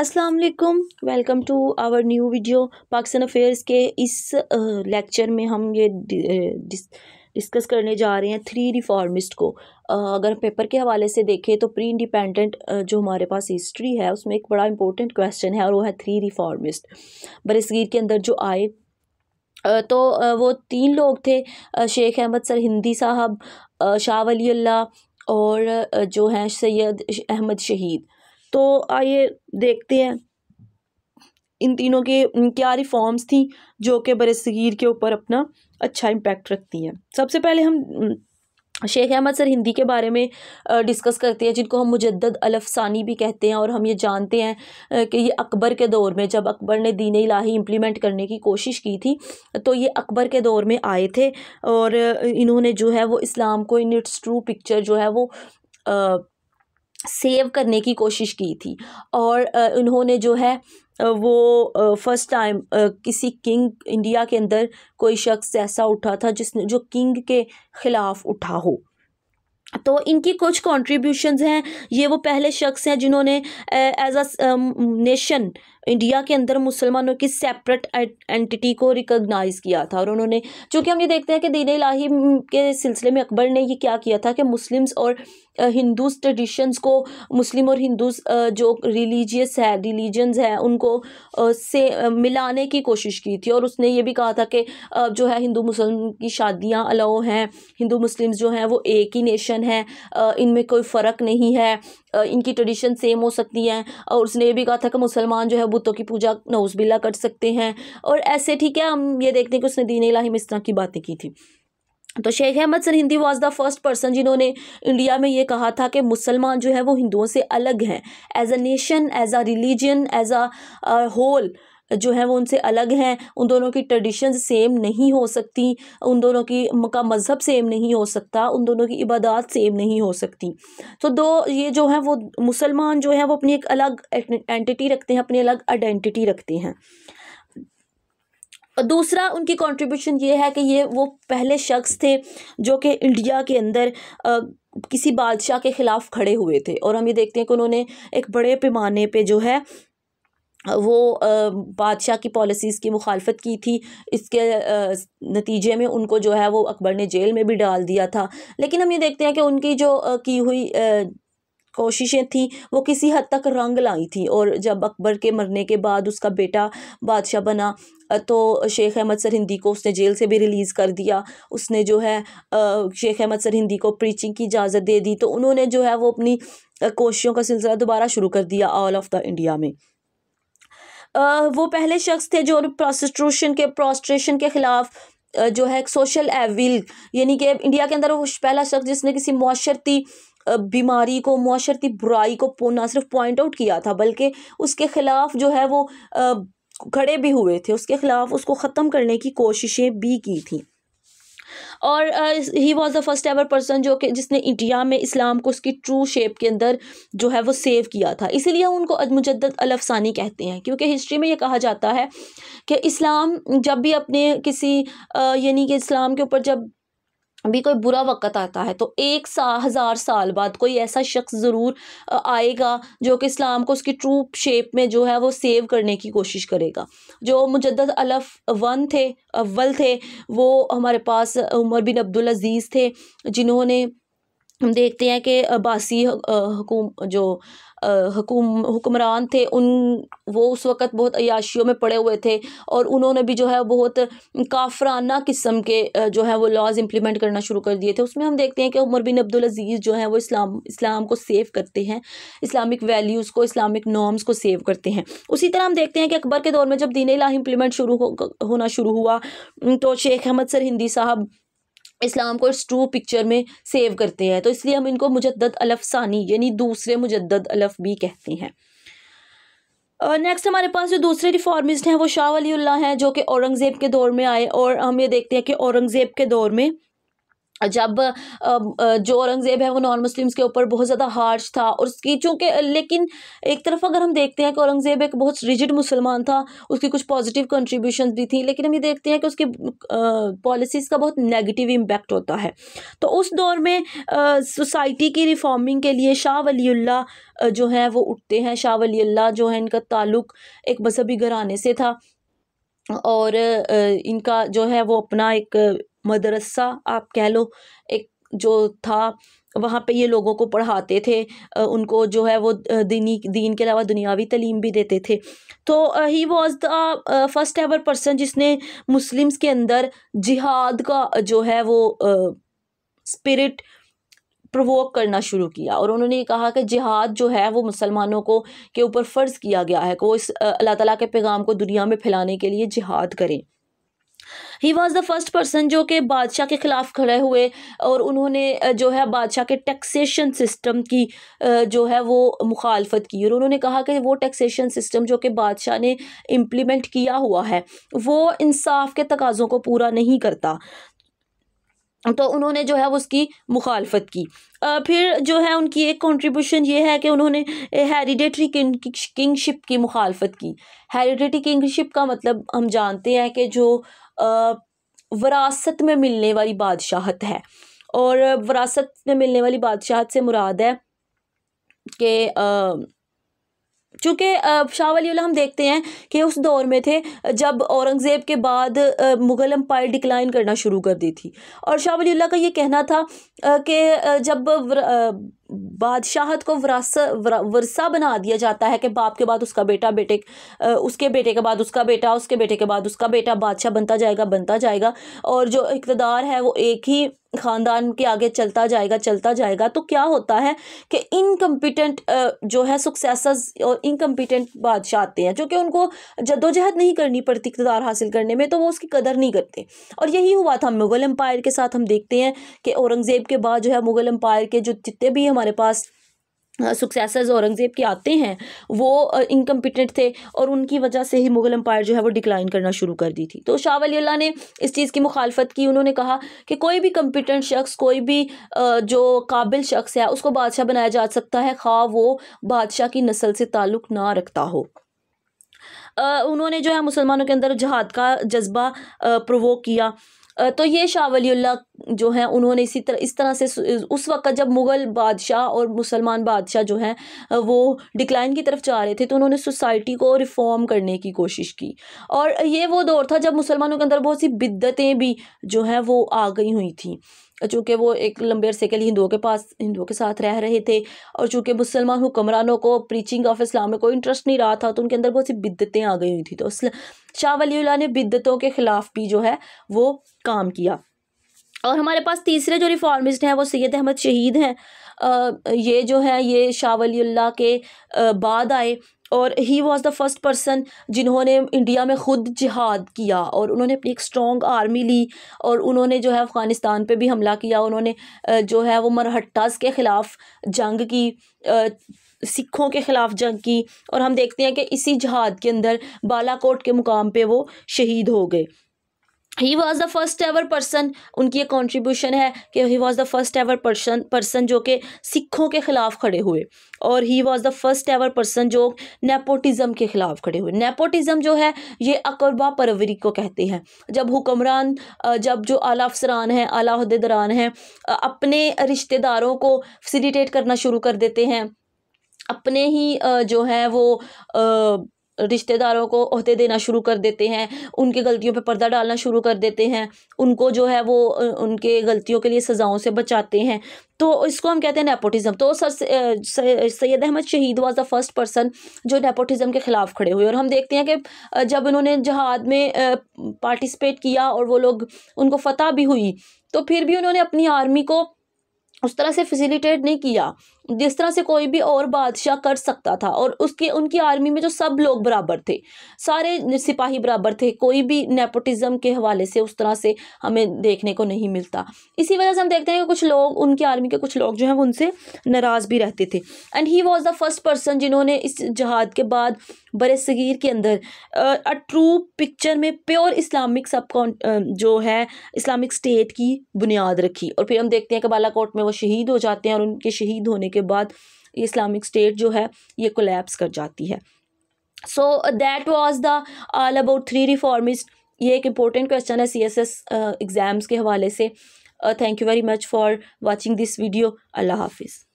अस्सलाम वालेकुम welcome to our new video Pakistan affairs के इस लेक्चर में हम ये डिस्कस करने जा रहे हैं थ्री रिफॉर्मिस्ट को अगर पेपर के हवाले से देखें तो प्री इंडिपेंडेंट जो हमारे पास हिस्ट्री है उसमें एक बड़ा इंपॉर्टेंट क्वेश्चन है और वो है थ्री रिफॉर्मिस्ट बरसगीर के अंदर जो आए तो वो तीन लोग थे शेख अहमद सर हिंदी साहब शाह वली अल्लाह और जो हैं सैयद अहमद शहीद तो आइए देखते हैं इन तीनों के क्या रिफॉर्म्स थी जो कि बरसगीर के ऊपर अपना अच्छा इम्पेक्ट रखती हैं सबसे पहले हम शेख अहमद सर हिंदी के बारे में डिस्कस करते हैं जिनको हम मुजद्द अलफसानी भी कहते हैं और हम ये जानते हैं कि ये अकबर के दौर में जब अकबर ने दीन इलाही इम्प्लीमेंट करने की कोशिश की थी तो ये अकबर के दौर में आए थे और इन्होंने जो है वो इस्लाम को इन इट्स ट्रू पिक्चर जो है वो सेव करने की कोशिश की थी और इन्होंने जो है वो फर्स्ट टाइम किसी किंग इंडिया के अंदर कोई शख्स ऐसा उठा था जिसने जो किंग के ख़िलाफ़ उठा हो तो इनकी कुछ कॉन्ट्रीब्यूशन हैं ये वो पहले शख्स हैं जिन्होंने एज अ नेशन इंडिया के अंदर मुसलमानों की सेपरेट एंटिटी को रिकग्नाइज़ किया था और उन्होंने चूँकि हम ये देखते हैं कि दीन लाही के सिलसिले में अकबर ने ये क्या किया था कि मुस्लिम्स और हिंदूज ट्रेडिशंस को मुस्लिम और हिंदूज जो रिलीजियस है रिलीजन्स हैं उनको से मिलाने की कोशिश की थी और उसने ये भी कहा था कि जो है हिंदू मुस्लिम की शादियां अलाउ हैं हिंदू मुस्लिम्स जो हैं वो एक ही नेशन है इनमें कोई फ़र्क नहीं है इनकी ट्रेडिशन सेम हो सकती हैं और उसने ये भी कहा था कि मुसलमान जो है बुतों की पूजा नौजबिल्ला कर सकते हैं और ऐसे ठीक है हम ये देखते हैं कि उसने दीन इलाही में इस तरह की बातें की थी तो Sheikh Ahmad Sirhindi was the first person जिन्होंने इंडिया में ये कहा था कि मुसलमान जो है वो हिंदुओं से अलग हैं as a nation as a religion as a whole जो है वो उनसे अलग हैं उन दोनों की ट्रेडिशन सेम नहीं हो सकती उन दोनों की का मज़हब सेम नहीं हो सकता उन दोनों की इबादत सेम नहीं हो सकती तो दो ये जो है वो मुसलमान जो है वो अपनी एक अलग एंटिटी रखते हैं अपनी अलग आइडेंटिटी रखते हैं दूसरा उनकी कंट्रीब्यूशन ये है कि ये वो पहले शख्स थे जो कि इंडिया के अंदर आ, किसी बादशाह के ख़िलाफ़ खड़े हुए थे और हम ये देखते हैं कि उन्होंने एक बड़े पैमाने पे जो है वो बादशाह की पॉलिसीज़ की मुखालफत की थी इसके नतीजे में उनको जो है वो अकबर ने जेल में भी डाल दिया था लेकिन हम ये देखते हैं कि उनकी जो की हुई कोशिशें थीं वो किसी हद तक रंग लाई थी और जब अकबर के मरने के बाद उसका बेटा बादशाह बना तो शेख अहमद सरहिंदी को उसने जेल से भी रिलीज़ कर दिया उसने जो है शेख अहमद सरहिंदी को प्रीचिंग की इजाज़त दे दी तो उन्होंने जो है वो अपनी कोशिशों का सिलसिला दोबारा शुरू कर दिया ऑल ऑफ द इंडिया में वो पहले शख्स थे जो प्रोस्टिट्यूशन के प्रोस्ट्रेशन के ख़िलाफ़ जो है सोशल एविल यानी कि इंडिया के अंदर वो पहला शख्स जिसने किसी माशरती बीमारी को माशरती बुराई को ना सिर्फ पॉइंट आउट किया था बल्कि उसके ख़िलाफ़ जो है वो खड़े भी हुए थे उसके ख़िलाफ़ उसको ख़त्म करने की कोशिशें भी की थी और he was the first ever person जो कि जिसने इंडिया में इस्लाम को उसकी ट्रू शेप के अंदर जो है वो सेव किया था इसीलिए उनको अजमुजद अलफसानी कहते हैं क्योंकि हिस्ट्री में ये कहा जाता है कि इस्लाम जब भी अपने किसी यानी कि इस्लाम के ऊपर जब भी कोई बुरा वक़्त आता है तो एक सा हज़ार साल बाद कोई ऐसा शख्स ज़रूर आएगा जो कि इस्लाम को उसकी ट्रू शेप में जो है वो सेव करने की कोशिश करेगा जो मुजद अलफ वन थे अव्वल थे वो हमारे पास उमर बिन अब्दुल अज़ीज़ थे जिन्होंने हम देखते हैं कि बासी हकूम जो हुकुम हुक्मरान थे उन वो उस वक़्त बहुत अयाशियों में पड़े हुए थे और उन्होंने भी जो है बहुत काफराना किस्म के जो है वो लॉज इम्प्लीमेंट करना शुरू कर दिए थे उसमें हम देखते हैं कि उमर बिन अब्दुल अजीज़ जो है वो इस्लाम इस्लाम को सेव करते हैं इस्लामिक वैल्यूज़ को इस्लामिक नॉर्म्स को सेव करते हैं उसी तरह हम देखते हैं कि अकबर के दौर में जब दीन ला इम्प्लीमेंट शुरू हो, होना शुरू हुआ तो शेख अहमद सर हिंदी साहब इस्लाम को इस ट्रू पिक्चर में सेव करते हैं तो इसलिए हम इनको मुजद्दद अलफ सानी यानी दूसरे मुजद्दद अलफ भी कहते हैं नेक्स्ट हमारे पास जो दूसरे रिफॉर्मिस्ट हैं वो शाह वली हैं जो कि औरंगज़ेब के दौर में आए और हम ये देखते हैं कि औरंगज़ेब के दौर में जब जो औरंगज़ेब है वो नॉन मुस्लिम्स के ऊपर बहुत ज़्यादा हार्श था और उसकी चूँकि लेकिन एक तरफ अगर हम देखते हैं कि औरंगज़ेब एक बहुत रिजिड मुसलमान था उसकी कुछ पॉजिटिव कंट्रीब्यूशन भी थी लेकिन हम ये देखते हैं कि उसकी पॉलिसीज़ का बहुत नेगेटिव इम्पेक्ट होता है तो उस दौर में सोसाइटी की रिफॉर्मिंग के लिए शाह वलील्ला जो हैं वो उठते हैं शाह वलील्ला जो है इनका ताल्लुक़ एक मजहबी घरानी से था और इनका जो है वो अपना एक मदरसा आप कह लो एक जो था वहाँ पे ये लोगों को पढ़ाते थे उनको जो है वो दीनी दीन के अलावा दुनियावी तलीम भी देते थे तो he was the first ever person जिसने मुस्लिम्स के अंदर जिहाद का जो है वो स्पिरिट प्रवोक करना शुरू किया और उन्होंने कहा कि जिहाद जो है वो मुसलमानों को के ऊपर फ़र्ज़ किया गया है कि वो इस अल्लाह ताला के पैगाम को दुनिया में फैलाने के लिए जिहाद करें he was the first person जो कि बादशाह के ख़िलाफ़ खड़े हुए और उन्होंने जो है बादशाह के टैक्सेशन सिस्टम की जो है वो मुखालफत की और उन्होंने कहा कि वो टैक्सेशन सिस्टम जो कि बादशाह ने इम्प्लीमेंट किया हुआ है वो इंसाफ के तकाज़ों को पूरा नहीं करता तो उन्होंने जो है वो उसकी मुखालफत की फिर जो है उनकी एक कंट्रीब्यूशन ये है कि उन्होंने हेरिडेटरी किंगशिप की मुखालफत की हेरिडेटरी किंगशिप का मतलब हम जानते हैं कि जो विरासत में मिलने वाली बादशाहत है और विरासत में मिलने वाली बादशाहत से मुराद है कि चूँकि शाह वली हम देखते हैं कि उस दौर में थे जब औरंगज़ेब के बाद मुग़ल अम्पायर डिक्लाइन करना शुरू कर दी थी और शाह वली का ये कहना था कि जब बादशाहत को वरास वरसा बना दिया जाता है कि बाप के बाद उसका बेटा बेटे उसके बेटे के बाद उसका बेटा उसके बेटे के बाद उसका बेटा बादशाह बनता जाएगा बनता जाएगा और जो इकतदार है वो एक ही ख़ानदान के आगे चलता जाएगा चलता जाएगा तो क्या होता है कि इनकम्पिटेंट जो है सक्सेस और इनकम्पिटेंट बादशाह आते हैं जो कि उनको जदोजहद नहीं करनी पड़ती इकतदार हासिल करने में तो वो उसकी कदर नहीं करते और यही हुआ था मुग़ल एम्पायर के साथ हम देखते हैं कि औरंगज़ेब के बाद जो है मुग़ल एम्पायर के जो जितने भी हमारे पास सक्सेसर्स औरंगज़ेब के आते हैं वो इनकम्पिटेंट थे और उनकी वजह से ही मुग़ल अम्पायर जो है वो डिक्लाइन करना शुरू कर दी थी तो शाह वली अल्लाह ने इस चीज़ की मुखालफत की उन्होंने कहा कि कोई भी कम्पिटेंट शख्स कोई भी जो काबिल शख्स है उसको बादशाह बनाया जा सकता है खा वो बादशाह की नस्ल से ताल्लुक़ ना रखता हो उन्होंने जो है मुसलमानों के अंदर जहाद का जज्बा प्रवोक किया तो ये शाह वलील्ला जो हैं उन्होंने इसी तरह इस तरह से उस वक्त जब मुग़ल बादशाह और मुसलमान बादशाह जो हैं वो डिक्लाइन की तरफ जा रहे थे तो उन्होंने सोसाइटी को रिफॉर्म करने की कोशिश की और ये वो दौर था जब मुसलमानों के अंदर बहुत सी बिद्दतें भी जो हैं वो आ गई हुई थी चूँकि वो एक लंबे अरसे के लिए हिंदुओं के पास हिंदुओं के साथ रह रहे थे और चूँकि मुसलमान हुक्मरानों को प्रीचिंग ऑफ इस्लाम में कोई इंटरेस्ट नहीं रहा था तो उनके अंदर बहुत सी बिद्दतें आ गई हुई थी तो शाह वली ने बिद्दतों के ख़िलाफ़ भी जो है वो काम किया और हमारे पास तीसरे जो रिफॉर्मिस्ट हैं वो सैयद अहमद शहीद हैं ये जो है ये शाह वली के बाद आए और he was the first person जिन्होंने इंडिया में ख़ुद जिहाद किया और उन्होंने अपनी एक स्ट्रॉन्ग आर्मी ली और उन्होंने जो है अफ़गानिस्तान पे भी हमला किया उन्होंने जो है वो मरहट्टाज के ख़िलाफ़ जंग की सिखों के ख़िलाफ़ जंग की और हम देखते हैं कि इसी जहाद के अंदर बालाकोट के मुकाम पर वो शहीद हो गए he was the first ever person उनकी ये कॉन्ट्रीब्यूशन है कि he was the first ever person person जो कि सिखों के ख़िलाफ़ खड़े हुए और he was the first ever person जो नेपोटिज़म के ख़िलाफ़ खड़े हुए नेपोटिज़म जो है ये अकरबा परवरी को कहते हैं जब हुक्मरान जब जो आला अफसरान हैं आला हैं अपने रिश्तेदारों को फैसिलिटेट करना शुरू कर देते हैं अपने ही जो है वो रिश्तेदारों को अहदे देना शुरू कर देते हैं उनकी गलतियों पे पर्दा डालना शुरू कर देते हैं उनको जो है वो उनके गलतियों के लिए सज़ाओं से बचाते हैं तो इसको हम कहते हैं नेपोटिज़म तो sir Syed Ahmad Shaheed was the first person जो नेपोटिज़म के ख़िलाफ़ खड़े हुए और हम देखते हैं कि जब उन्होंने जहाद में पार्टिसिपेट किया और वो लोग उनको फतह भी हुई तो फिर भी उन्होंने अपनी आर्मी को उस तरह से फैसिलिटेट नहीं किया जिस तरह से कोई भी और बादशाह कर सकता था और उसके उनकी आर्मी में जो सब लोग बराबर थे सारे सिपाही बराबर थे कोई भी नेपोटिज़म के हवाले से उस तरह से हमें देखने को नहीं मिलता इसी वजह से हम देखते हैं कि कुछ लोग उनकी आर्मी के कुछ लोग जो हैं वो उनसे नाराज़ भी रहते थे and he was the first person जिन्होंने इस जहाद के बाद बर सगीर के अंदर अ ट्रू पिक्चर में प्योर इस्लामिक सब जो है इस्लामिक स्टेट की बुनियाद रखी और फिर हम देखते हैं कि बालाकोट में वो शहीद हो जाते हैं और उनके शहीद होने के बाद इस्लामिक स्टेट जो है ये कोलेप्स कर जाती है so that was the all about three reformist ये एक इम्पॉर्टेंट क्वेश्चन है सी एस एस एग्ज़ाम्स के हवाले से thank you very much for watching this video अल्लाह हाफिज़